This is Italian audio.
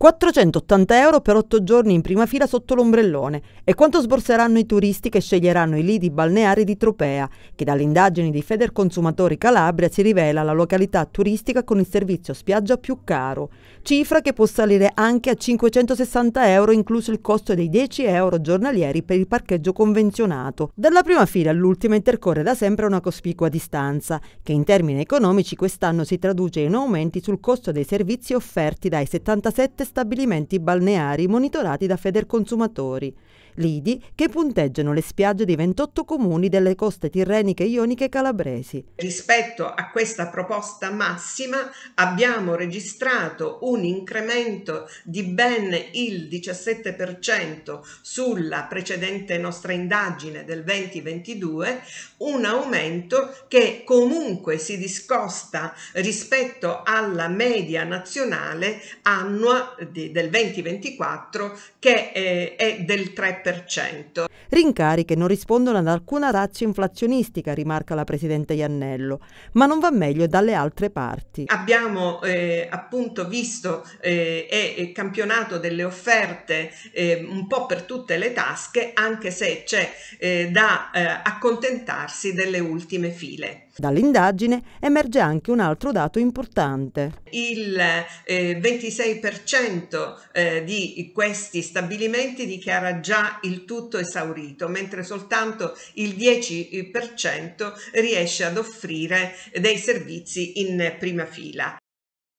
480 euro per 8 giorni in prima fila sotto l'ombrellone. E quanto sborseranno i turisti che sceglieranno i lidi balneari di Tropea, che dalle indagini di Feder Consumatori Calabria si rivela la località turistica con il servizio spiaggia più caro, cifra che può salire anche a 560 euro incluso il costo dei 10 euro giornalieri per il parcheggio convenzionato. Dalla prima fila all'ultima intercorre da sempre una cospicua distanza, che in termini economici quest'anno si traduce in aumenti sul costo dei servizi offerti dai 77 stabilimenti balneari monitorati da Federconsumatori lidi che punteggiano le spiagge di 28 comuni delle coste tirreniche, ioniche calabresi. Rispetto a questa proposta massima abbiamo registrato un incremento di ben il 17% sulla precedente nostra indagine del 2022, un aumento che comunque si discosta rispetto alla media nazionale annua di, del 2024 che eh, è del 3%. 3%. Rincari che non rispondono ad alcuna razza inflazionistica, rimarca la Presidente Iannello, ma non va meglio dalle altre parti. Abbiamo eh, appunto visto eh, e eh, campionato delle offerte eh, un po' per tutte le tasche, anche se c'è eh, da eh, accontentarsi delle ultime file. Dall'indagine emerge anche un altro dato importante. Il eh, 26% eh, di questi stabilimenti dichiara già il tutto esaurito, mentre soltanto il 10% riesce ad offrire dei servizi in prima fila.